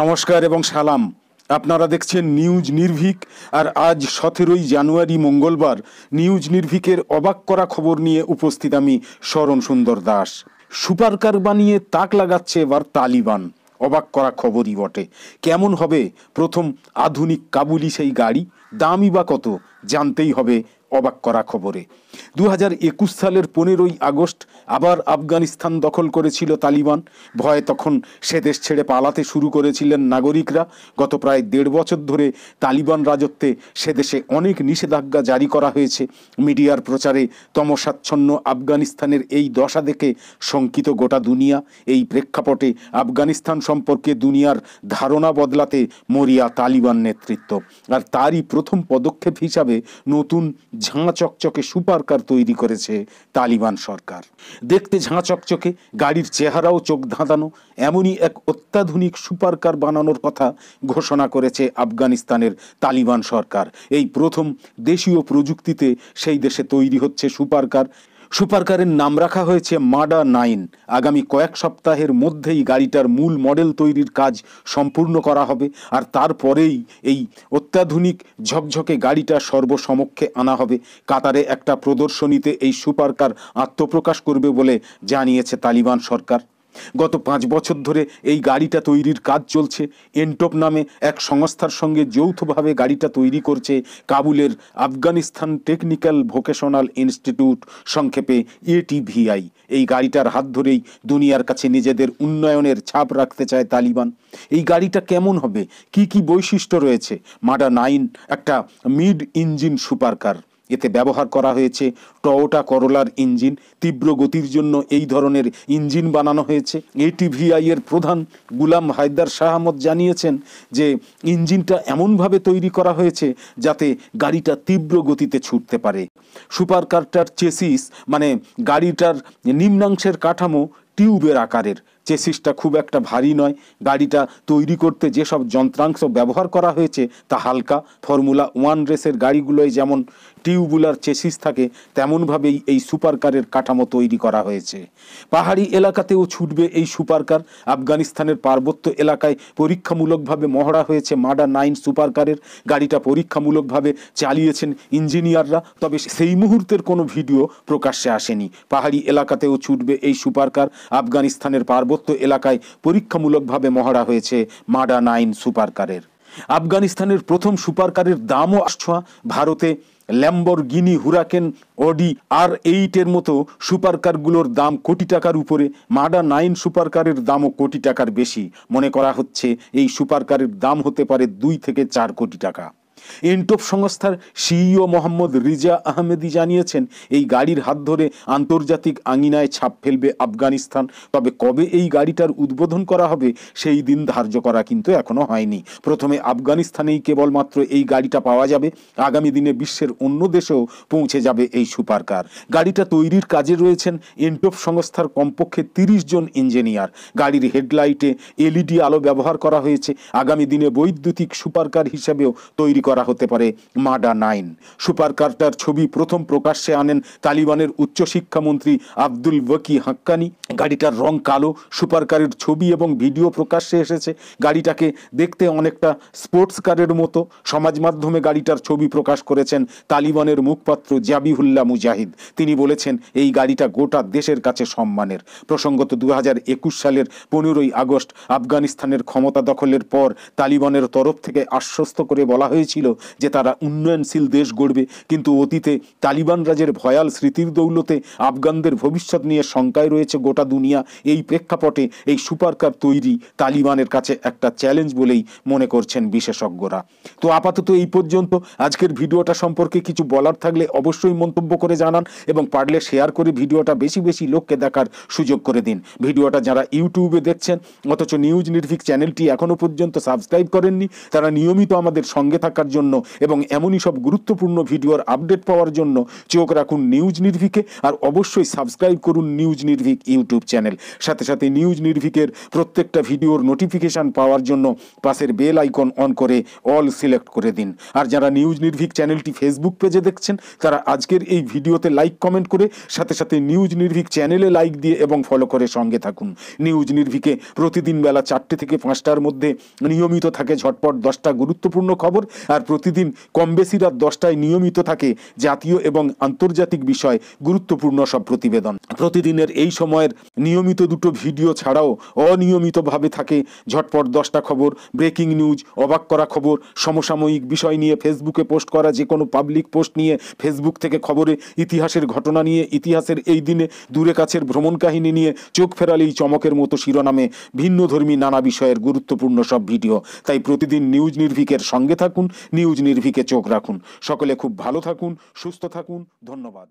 নমস্কার এবং সালাম আপনারা দেখছেন নিউজ নির্ভীক আর আজ সতেরোই জানুয়ারি মঙ্গলবার নিউজ নির্ভীকের অবাক করা খবর নিয়ে উপস্থিত আমি শরণ সুন্দর দাস সুপারকার বানিয়ে তাক লাগাচ্ছে এবার তালিবান অবাক করা খবরই বটে কেমন হবে প্রথম আধুনিক কাবুলি সেই গাড়ি দামই বা কত জানতেই হবে অবাক করা খবরে দু সালের পনেরোই আগস্ট আবার আফগানিস্তান দখল করেছিল তালিবান ভয়ে তখন সে দেশ ছেড়ে পালাতে শুরু করেছিলেন নাগরিকরা গত প্রায় দেড় বছর ধরে তালিবান রাজত্বে সে দেশে অনেক নিষেধাজ্ঞা জারি করা হয়েছে মিডিয়ার প্রচারে তমসাচ্ছন্ন আফগানিস্তানের এই দশা দেখে শঙ্কিত গোটা দুনিয়া এই প্রেক্ষাপটে আফগানিস্তান সম্পর্কে দুনিয়ার ধারণা বদলাতে মরিয়া তালিবান নেতৃত্ব আর তারই প্রথম পদক্ষেপ হিসাবে নতুন ঝাঁ চকচকে সুপার কার তৈরি করেছে তালিবান সরকার দেখতে ঝাঁ চকচকে গাড়ির চেহারাও চোখ ধাঁধানো এমনই এক অত্যাধুনিক সুপার কার বানানোর কথা ঘোষণা করেছে আফগানিস্তানের তালিবান সরকার এই প্রথম দেশীয় প্রযুক্তিতে সেই দেশে তৈরি হচ্ছে সুপার কার সুপারকারের নাম রাখা হয়েছে মাডা নাইন আগামী কয়েক সপ্তাহের মধ্যেই গাড়িটার মূল মডেল তৈরির কাজ সম্পূর্ণ করা হবে আর তারপরেই এই অত্যাধুনিক ঝকঝকে গাড়িটা সর্বসমক্ষে আনা হবে কাতারে একটা প্রদর্শনীতে এই সুপারকার আত্মপ্রকাশ করবে বলে জানিয়েছে তালিবান সরকার গত পাঁচ বছর ধরে এই গাড়িটা তৈরির কাজ চলছে এনটপ নামে এক সংস্থার সঙ্গে যৌথভাবে গাড়িটা তৈরি করছে কাবুলের আফগানিস্তান টেকনিক্যাল ভোকেশনাল ইনস্টিটিউট সংক্ষেপে এটিভিআই এই গাড়িটার হাত ধরেই দুনিয়ার কাছে নিজেদের উন্নয়নের ছাপ রাখতে চায় তালিবান এই গাড়িটা কেমন হবে কি কি বৈশিষ্ট্য রয়েছে মাডা নাইন একটা মিড ইঞ্জিন সুপারকার এতে ব্যবহার করা হয়েছে টয়োটা করোলার ইঞ্জিন তীব্র গতির জন্য এই ধরনের ইঞ্জিন বানানো হয়েছে এটিভিআই এর প্রধান গুলাম হায়দার শাহমদ জানিয়েছেন যে ইঞ্জিনটা এমনভাবে তৈরি করা হয়েছে যাতে গাড়িটা তীব্র গতিতে ছুটতে পারে সুপার কারটার চেসিস মানে গাড়িটার নিম্নাংশের কাঠামো টিউবের আকারের চেসিসটা খুব একটা ভারী নয় গাড়িটা তৈরি করতে যেসব যন্ত্রাংশ ব্যবহার করা হয়েছে তা হালকা ফর্মুলা ওয়ান রেসের গাড়িগুলোয় যেমন টিউবুলার চেসিস থাকে তেমনভাবেই এই সুপারকারের কাঠামো তৈরি করা হয়েছে পাহাড়ি এলাকাতেও ছুটবে এই সুপারকার আফগানিস্তানের পার্বত্য এলাকায় পরীক্ষামূলকভাবে মহড়া হয়েছে মাডা নাইন সুপারকারের গাড়িটা পরীক্ষামূলকভাবে চালিয়েছেন ইঞ্জিনিয়াররা তবে সেই মুহূর্তের কোনো ভিডিও প্রকাশ্যে আসেনি পাহাড়ি এলাকাতেও ছুটবে এই সুপারকার আফগানিস্তানের পার্বত্য পার্বত্য এলাকায় পরীক্ষামূলকভাবে মহড়া হয়েছে মাডা নাইন সুপারকারের আফগানিস্তানের প্রথম সুপারকারের দামও আশছোয়া ভারতে ল্যাম্বরগিনি হুরাকেন অডি আর এইটের মতো সুপারকারগুলোর দাম কোটি টাকার উপরে মাডা নাইন সুপারকারের দামও কোটি টাকার বেশি মনে করা হচ্ছে এই সুপারকারের দাম হতে পারে দুই থেকে চার কোটি টাকা এনটোপ সংস্থার সিইও মোহাম্মদ রিজা আহমেদি জানিয়েছেন এই গাড়ির হাত ধরে আন্তর্জাতিক আঙিনায় ছাপ ফেলবে আফগানিস্তান তবে কবে এই গাড়িটার উদ্বোধন করা হবে সেই দিন ধার্য করা কিন্তু এখনও হয়নি প্রথমে আফগানিস্তানেই কেবলমাত্র এই গাড়িটা পাওয়া যাবে আগামী দিনে বিশ্বের অন্য দেশেও পৌঁছে যাবে এই সুপার কার গাড়িটা তৈরির কাজে রয়েছেন এনটোপ সংস্থার কমপক্ষে তিরিশ জন ইঞ্জিনিয়ার গাড়ির হেডলাইটে এলইডি আলো ব্যবহার করা হয়েছে আগামী দিনে বৈদ্যুতিক সুপার কার হিসেবেও তৈরি করা করা হতে পারে মাডা নাইন সুপার কার্টার ছবি প্রথম প্রকাশ্যে আনেন তালিবানের উচ্চশিক্ষামন্ত্রী আব্দুল বকি হাক্কানি গাড়িটার রং কালো সুপার কারের ছবি এবং ভিডিও প্রকাশ্যে এসেছে গাড়িটাকে দেখতে অনেকটা স্পোর্টস কারের মতো সমাজ মাধ্যমে গাড়িটার ছবি প্রকাশ করেছেন তালিবানের মুখপাত্র জাবিহুল্লা মুজাহিদ তিনি বলেছেন এই গাড়িটা গোটা দেশের কাছে সম্মানের প্রসঙ্গত দু সালের পনেরোই আগস্ট আফগানিস্তানের ক্ষমতা দখলের পর তালিবানের তরফ থেকে আশ্বস্ত করে বলা হয়েছে ছিল যে তারা উন্নয়নশীল দেশ গড়বে কিন্তু অতীতে তালিবান রাজের ভয়াল স্মৃতির দৌলতে আফগানদের ভবিষ্যৎ নিয়ে শঙ্কায় রয়েছে গোটা দুনিয়া এই প্রেক্ষাপটে এই সুপারকার তৈরি তালিবানের কাছে একটা চ্যালেঞ্জ বলেই মনে করছেন বিশেষজ্ঞরা তো আপাতত এই পর্যন্ত আজকের ভিডিওটা সম্পর্কে কিছু বলার থাকলে অবশ্যই মন্তব্য করে জানান এবং পারলে শেয়ার করে ভিডিওটা বেশি বেশি লোককে দেখার সুযোগ করে দিন ভিডিওটা যারা ইউটিউবে দেখছেন অথচ নিউজ নির্ভিক চ্যানেলটি এখনও পর্যন্ত সাবস্ক্রাইব করেননি তারা নিয়মিত আমাদের সঙ্গে থাকার দেখার জন্য এবং এমনই সব গুরুত্বপূর্ণ ভিডিওর আপডেট পাওয়ার জন্য চোখ রাখুন নিউজ নির্ভিকে আর অবশ্যই সাবস্ক্রাইব করুন নিউজ নির্ভিক ইউটিউব চ্যানেল সাথে সাথে নিউজ নির্ভিকের প্রত্যেকটা ভিডিওর নোটিফিকেশান পাওয়ার জন্য পাশের বেল আইকন অন করে অল সিলেক্ট করে দিন আর যারা নিউজ নির্ভিক চ্যানেলটি ফেসবুক পেজে দেখছেন তারা আজকের এই ভিডিওতে লাইক কমেন্ট করে সাথে সাথে নিউজ নির্ভিক চ্যানেলে লাইক দিয়ে এবং ফলো করে সঙ্গে থাকুন নিউজ নির্ভিকে প্রতিদিন বেলা চারটে থেকে পাঁচটার মধ্যে নিয়মিত থাকে ঝটপট দশটা গুরুত্বপূর্ণ খবর আর আর প্রতিদিন কম বেশি রাত দশটায় নিয়মিত থাকে জাতীয় এবং আন্তর্জাতিক বিষয় গুরুত্বপূর্ণ সব প্রতিবেদন প্রতিদিনের এই সময়ের নিয়মিত দুটো ভিডিও ছাড়াও অনিয়মিতভাবে থাকে ঝটপট দশটা খবর ব্রেকিং নিউজ অবাক করা খবর সমসাময়িক বিষয় নিয়ে ফেসবুকে পোস্ট করা যে কোনো পাবলিক পোস্ট নিয়ে ফেসবুক থেকে খবরে ইতিহাসের ঘটনা নিয়ে ইতিহাসের এই দিনে দূরে কাছের ভ্রমণ কাহিনী নিয়ে চোখ ফেরালেই চমকের মতো শিরোনামে ভিন্নধর্মী নানা বিষয়ের গুরুত্বপূর্ণ সব ভিডিও তাই প্রতিদিন নিউজ নির্ভিকের সঙ্গে থাকুন নিউজ নির্ভীকে চোখ রাখুন সকলে খুব ভালো থাকুন সুস্থ থাকুন ধন্যবাদ